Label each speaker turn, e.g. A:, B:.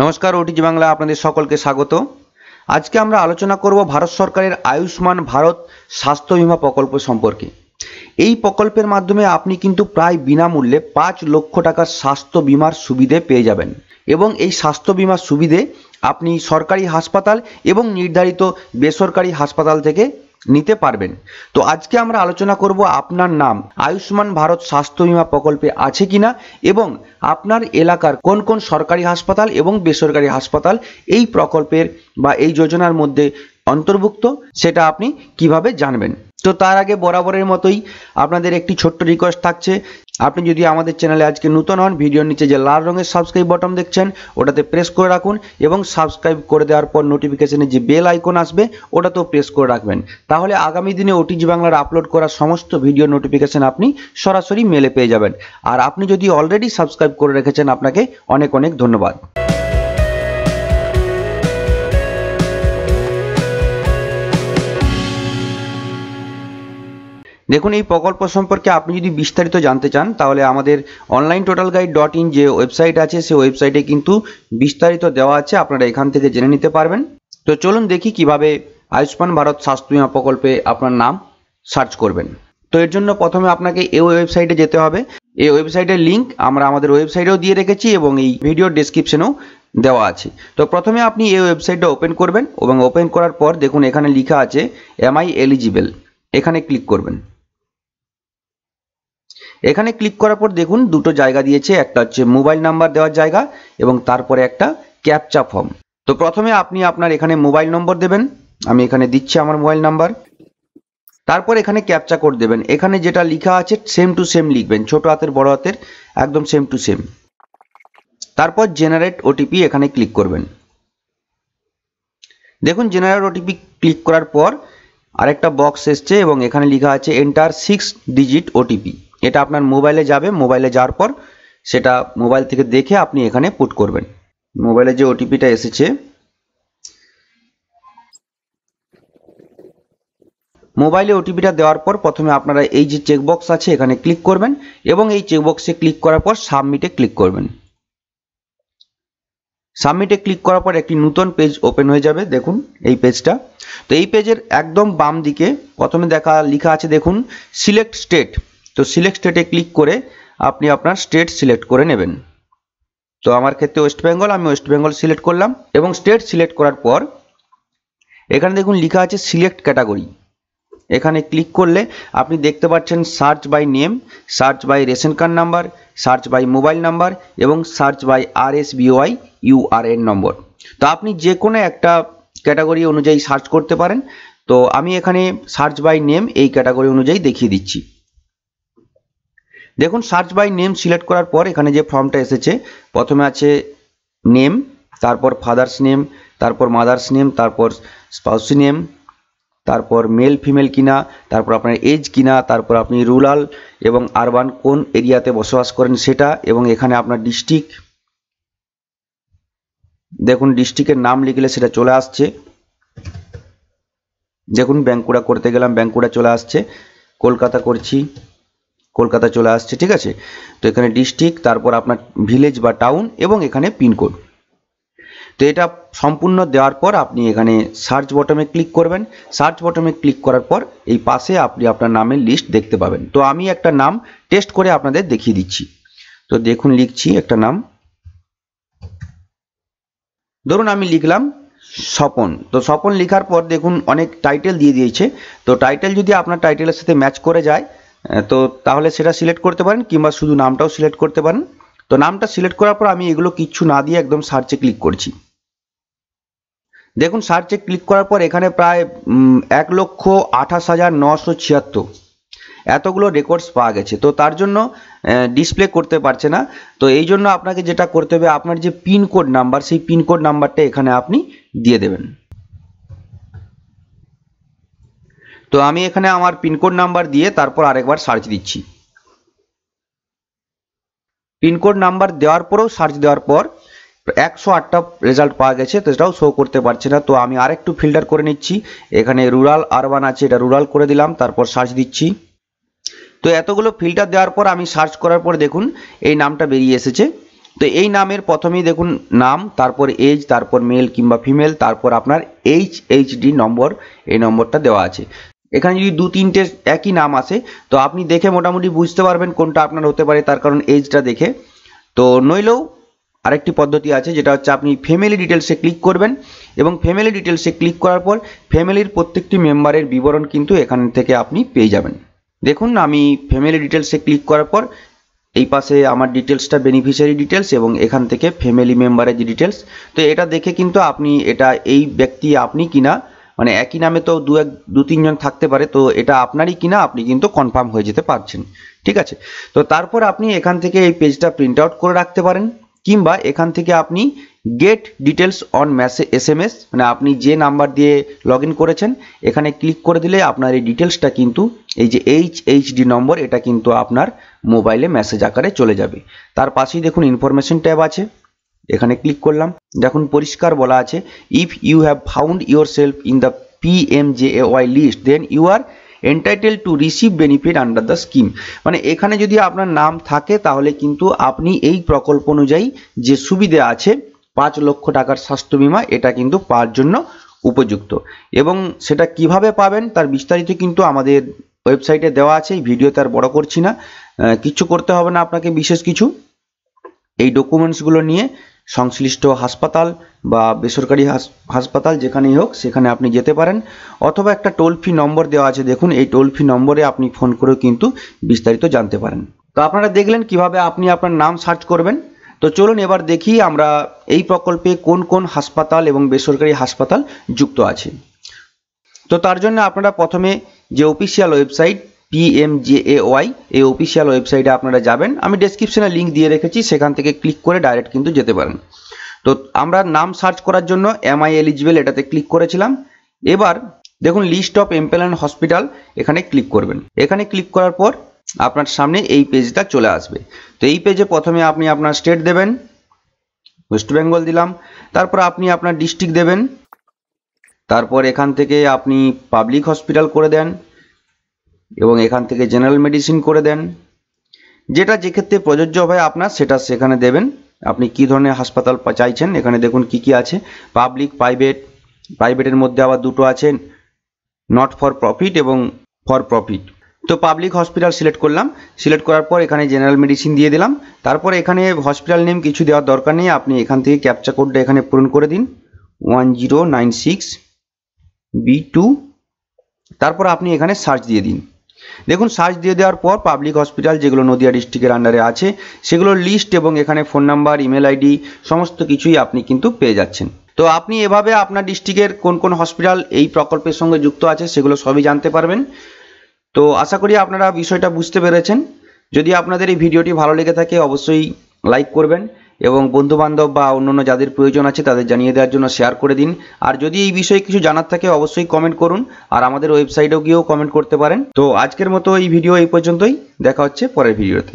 A: নমস্কার ওটিজি বাংলা আপনাদের সকলকে স্বাগত আজকে আমরা আলোচনা করব ভারত সরকারের আয়ুষ্মান ভারত স্বাস্থ্য বিমা প্রকল্প সম্পর্কে এই প্রকল্পের মাধ্যমে আপনি কিন্তু প্রায় বিনামূল্যে পাঁচ লক্ষ টাকার স্বাস্থ্য বিমার সুবিধে পেয়ে যাবেন এবং এই স্বাস্থ্য বিমার সুবিধে আপনি সরকারি হাসপাতাল এবং নির্ধারিত বেসরকারি হাসপাতাল থেকে নিতে পারবেন তো আজকে আমরা আলোচনা করব আপনার নাম আয়ুষ্মান ভারত স্বাস্থ্য বিমা প্রকল্পে আছে কিনা এবং আপনার এলাকার কোন কোন সরকারি হাসপাতাল এবং বেসরকারি হাসপাতাল এই প্রকল্পের বা এই যোজনার মধ্যে অন্তর্ভুক্ত সেটা আপনি কিভাবে জানবেন তো তার আগে বরাবরের মতোই আপনাদের একটি ছোট্ট রিকোয়েস্ট থাকছে আপনি যদি আমাদের চ্যানেলে আজকে নতুন হন ভিডিওর নিচে যে লাল রঙের সাবস্ক্রাইব বটন দেখছেন ওটাতে প্রেস করে রাখুন এবং সাবস্ক্রাইব করে দেওয়ার পর নোটিফিকেশানে যে বেল আইকন আসবে ওটাতেও প্রেস করে রাখবেন তাহলে আগামী দিনে ওটিজি বাংলার আপলোড করা সমস্ত ভিডিও নোটিফিকেশান আপনি সরাসরি মেলে পেয়ে যাবেন আর আপনি যদি অলরেডি সাবস্ক্রাইব করে রেখেছেন আপনাকে অনেক অনেক ধন্যবাদ দেখুন এই প্রকল্প সম্পর্কে আপনি যদি বিস্তারিত জানতে চান তাহলে আমাদের online total guide dot in যে ওয়েবসাইট আছে সেই ওয়েবসাইটে কিন্তু বিস্তারিত দেওয়া আছে আপনারা এখান থেকে জেনে নিতে পারবেন তো চলুন দেখি কিভাবে আয়ুষ্মান ভারত স্বাস্থ্য বিমা প্রকল্পে আপনার নাম সার্চ করবেন তো এর জন্য প্রথমে আপনাকে এই ওয়েবসাইটে যেতে হবে এই ওয়েবসাইটের লিঙ্ক আমরা আমাদের ওয়েবসাইটেও দিয়ে রেখেছি এবং এই ভিডিও ডিসক্রিপশনেও দেওয়া আছে তো প্রথমে আপনি এই ওয়েবসাইটটা ওপেন করবেন এবং ওপেন করার পর দেখুন এখানে লেখা আছে এমআই এলিজিবেল এখানে ক্লিক করবেন এখানে ক্লিক করার পর দেখুন দুটো জায়গা দিয়েছে একটা হচ্ছে মোবাইল নাম্বার দেওয়ার জায়গা এবং তারপরে একটা ক্যাপচা ফর্ম তো প্রথমে আপনি আপনার এখানে মোবাইল নম্বর দেবেন আমি এখানে দিচ্ছি আমার মোবাইল নাম্বার তারপর এখানে ক্যাপচা কোড দেবেন এখানে যেটা লেখা আছে সেম টু সেম লিখবেন ছোট হাতের বড় হাতের একদম সেম টু সেম তারপর জেনারেট ওটিপি এখানে ক্লিক করবেন দেখুন জেনারেট ওটিপি ক্লিক করার পর আরেকটা বক্স এসছে এবং এখানে লিখা আছে এন্টার সিক্স ডিজিট ওটিপি এটা আপনার মোবাইলে যাবে মোবাইলে যাওয়ার পর সেটা মোবাইল থেকে দেখে আপনি এখানে পুট করবেন মোবাইলে যে ওটিপিটা এসেছে মোবাইলে ওটিপিটা দেওয়ার পর প্রথমে আপনারা এই যে চেকবক্স আছে এখানে ক্লিক করবেন এবং এই চেকবক্সে ক্লিক করার পর সাবমিটে ক্লিক করবেন সাবমিটে ক্লিক করার পর একটি নতুন পেজ ওপেন হয়ে যাবে দেখুন এই পেজটা তো এই পেজের একদম বাম দিকে প্রথমে দেখা লেখা আছে দেখুন সিলেক্ট স্টেট তো সিলেক্ট স্টেটে ক্লিক করে আপনি আপনার স্টেট সিলেক্ট করে নেবেন তো আমার ক্ষেত্রে ওয়েস্ট বেঙ্গল আমি ওয়েস্ট বেঙ্গল সিলেক্ট করলাম এবং স্টেট সিলেক্ট করার পর এখানে দেখুন লেখা আছে সিলেক্ট ক্যাটাগরি এখানে ক্লিক করলে আপনি দেখতে পাচ্ছেন search by name search by ration card number search by mobile number এবং search by R S BY URN number তো আপনি যে কোনো একটা ক্যাটাগরি অনুযায়ী সার্চ করতে পারেন তো আমি এখানে সার্চ বাই নেম এই ক্যাটাগরি অনুযায়ী দেখিয়ে দিচ্ছি দেখুন সার্চ বাই নেম সিলেক্ট করার পর এখানে যে ফর্মটা এসেছে প্রথমে আছে নেম তারপর ফাদার্স নেম তারপর মাদার্স নেম তারপর স্পাউসি নেম তারপর মেল ফিমেল কিনা তারপর আপনার এজ কিনা তারপর আপনি রুরাল এবং আরবান কোন এরিয়াতে বসবাস করেন সেটা এবং এখানে আপনার ডিস্ট্রিক্ট দেখুন ডিস্ট্রিক্টের নাম লিখলে সেটা চলে আসছে দেখুন ব্যাঙ্কুড়া করতে গেলাম ব্যাঙ্কুড়া চলে আসছে কলকাতা করছি কলকাতা চলে আসছে ঠিক আছে তো এখানে ডিস্ট্রিক্ট তারপর আপনার ভিলেজ বা টাউন এবং এখানে পিনকোড তো এটা সম্পূর্ণ দেওয়ার পর আপনি এখানে সার্চ বটমে ক্লিক করবেন সার্চ বটমে ক্লিক করার পর এই পাশে আপনি আপনার নামের লিস্ট দেখতে পাবেন তো আমি একটা নাম টেস্ট করে আপনাদের দেখিয়ে দিচ্ছি তো দেখুন লিখছি একটা নাম ধরুন আমি লিখলাম স্বপন তো স্বপন লেখার পর দেখুন অনেক টাইটেল দিয়ে দিয়েছে তো টাইটেল যদি আপনার টাইটেলের সাথে ম্যাচ করে যায় তো তাহলে সেটা সিলেক্ট করতে পারেন কিংবা শুধু নামটাও সিলেক্ট করতে পারেন তো নামটা সিলেক্ট করার পর আমি এগুলো কিচ্ছু না দিয়ে একদম সার্চে ক্লিক করছি দেখুন সার্চে ক্লিক করার পর এখানে প্রায় এক লক্ষ আঠাশ হাজার নশো ছিয়াত্তর এতগুলো রেকর্ডস পাওয়া গেছে তো তার জন্য ডিসপ্লে করতে পারছে না তো এই জন্য আপনাকে যেটা করতে হবে আপনার যে পিন কোড নাম্বার সেই পিন কোড নাম্বারটা এখানে আপনি দিয়ে দেবেন তো আমি এখানে আমার পিনকোড নাম্বার দিয়ে তারপর আরেকবার সার্চ দিচ্ছি পিনকোড নাম্বার দেওয়ার পরেও সার্চ দেওয়ার পর একশো আটটা রেজাল্ট পাওয়া গেছে তো সেটাও শো করতে পারছে না তো আমি আরেকটু ফিল্টার করে নিচ্ছি এখানে রুরাল আরবান আছে এটা রুরাল করে দিলাম তারপর সার্চ দিচ্ছি তো এতগুলো ফিল্টার দেওয়ার পর আমি সার্চ করার পর দেখুন এই নামটা বেরিয়ে এসেছে তো এই নামের প্রথমেই দেখুন নাম তারপর এজ তারপর মেল কিংবা ফিমেল তারপর আপনার এইচ এইচডি নম্বর এই নম্বরটা দেওয়া আছে এখানে যদি দু তিনটে একই নাম আসে তো আপনি দেখে মোটামুটি বুঝতে পারবেন কোনটা আপনার হতে পারে তার কারণ এজটা দেখে তো নইলেও আরেকটি পদ্ধতি আছে যেটা হচ্ছে আপনি ফ্যামিলি ডিটেলসে ক্লিক করবেন এবং ফ্যামিলি ডিটেলসে ক্লিক করার পর ফ্যামিলির প্রত্যেকটি মেম্বারের বিবরণ কিন্তু এখান থেকে আপনি পেয়ে যাবেন দেখুন আমি ফ্যামিলি ডিটেলসে ক্লিক করার পর এই পাশে আমার ডিটেলসটা বেনিফিশিয়ারি ডিটেলস এবং এখান থেকে ফ্যামিলি মেম্বারের যে ডিটেলস তো এটা দেখে কিন্তু আপনি এটা এই ব্যক্তি আপনি কিনা মানে একই নামে তো দু এক দু তিনজন থাকতে পারে তো এটা আপনারই কিনা আপনি কিন্তু কনফার্ম হয়ে যেতে পারছেন ঠিক আছে তো তারপর আপনি এখান থেকে এই পেজটা প্রিন্ট আউট করে রাখতে পারেন কিংবা এখান থেকে আপনি get details on message S M S মানে আপনি যে নাম্বার দিয়ে লগ করেছেন এখানে ক্লিক করে দিলে আপনার এই ডিটেলসটা কিন্তু এই যে এইচ এইচডি নম্বর এটা কিন্তু আপনার মোবাইলে মেসেজ আকারে চলে যাবে তার পাশেই দেখুন ইনফরমেশন ট্যাব আছে এখানে ক্লিক করলাম দেখুন পরিষ্কার বলা আছে if you have found yourself in the P M J A Y list then you are entitled to receive benefit under the scheme মানে এখানে যদি আপনার নাম থাকে তাহলে কিন্তু আপনি এই প্রকল্প অনুযায়ী যে সুবিধে আছে পাঁচ লক্ষ টাকার স্বাস্থ্য বিমা এটা কিন্তু পাওয়ার জন্য উপযুক্ত এবং সেটা কিভাবে পাবেন তার বিস্তারিত কিন্তু আমাদের ওয়েবসাইটে দেওয়া আছে এই ভিডিও তার বড় করছি না কিছু করতে হবে না আপনাকে বিশেষ কিছু এই ডকুমেন্টসগুলো নিয়ে সংশ্লিষ্ট হাসপাতাল বা বেসরকারি হাসপাতাল যেখানেই হোক সেখানে আপনি যেতে পারেন অথবা একটা টোল ফ্রি নম্বর দেওয়া আছে দেখুন এই টোল ফ্রি নম্বরে আপনি ফোন করেও কিন্তু বিস্তারিত জানতে পারেন তো আপনারা দেখলেন কিভাবে আপনি আপনার নাম সার্চ করবেন তো চলুন এবার দেখি আমরা এই প্রকল্পে কোন কোন হাসপাতাল এবং বেসরকারি হাসপাতাল যুক্ত আছে তো তার জন্য আপনারা প্রথমে যে অফিসিয়াল ওয়েবসাইট পিএমজেএওয়াই এই অফিসিয়াল ওয়েবসাইটে আপনারা যাবেন আমি ডেসক্রিপশনে লিঙ্ক দিয়ে রেখেছি সেখান থেকে ক্লিক করে ডাইরেক্ট কিন্তু যেতে পারেন তো আমরা নাম সার্চ করার জন্য এমআই এলিজিবল এটাতে ক্লিক করেছিলাম এবার দেখুন লিস্ট অফ এমপ্লয়মেন্ট হসপিটাল এখানে ক্লিক করবেন এখানে ক্লিক করার পর আপনার সামনে এই পেজটা চলে আসবে তো এই পেজে প্রথমে আপনি আপনার স্টেট দেবেন ওয়েস্ট বেঙ্গল দিলাম তারপর আপনি আপনার ডিস্ট্রিক্ট দেবেন তারপর এখান থেকে আপনি পাবলিক হসপিটাল করে দেন এবং এখান থেকে জেনারেল মেডিসিন করে দেন যেটা যেক্ষেত্রে প্রযোজ্য হয় আপনার সেটা সেখানে দেবেন আপনি কি ধরনের হাসপাতাল চাইছেন এখানে দেখুন কি কি আছে পাবলিক প্রাইভেট প্রাইভেটের মধ্যে আবার দুটো আছে নট ফর প্রফিট এবং ফর প্রফিট তো পাবলিক হসপিটাল সিলেক্ট করলাম সিলেক্ট করার পর এখানে জেনারেল মেডিসিন দিয়ে দিলাম তারপর এখানে হসপিটাল নেম কিছু দেওয়ার দরকার নেই আপনি এখান থেকে ক্যাপচা কোডটা এখানে পূরণ করে দিন one zero nine six B two তারপর আপনি এখানে সার্চ দিয়ে দিন দেখুন সার্চ দিয়ে দেওয়ার পর পাবলিক হসপিটাল যেগুলো নদিয়া ডিস্ট্রিক্টের আন্ডারে আছে সেগুলোর লিস্ট এবং এখানে ফোন নাম্বার ইমেল আইডি সমস্ত কিছুই আপনি কিন্তু পেয়ে যাচ্ছেন তো আপনি এভাবে আপনার ডিস্ট্রিক্টের কোন কোন হসপিটাল এই প্রকল্পের সঙ্গে যুক্ত আছে সেগুলো সবই জানতে পারবেন তো আশা করি আপনারা বিষয়টা বুঝতে পেরেছেন যদি আপনাদের এই ভিডিওটি ভালো লেগে থাকে অবশ্যই লাইক করবেন এবং বন্ধুবান্ধব বা অন্যান্য যাদের প্রয়োজন আছে তাদের জানিয়ে দেওয়ার জন্য শেয়ার করে দিন আর যদি এই বিষয়ে কিছু জানার থাকে অবশ্যই কমেন্ট করুন আর আমাদের ওয়েবসাইটেও গিয়েও কমেন্ট করতে পারেন তো আজকের মতো এই ভিডিও এই পর্যন্তই দেখা হচ্ছে পরের ভিডিওতে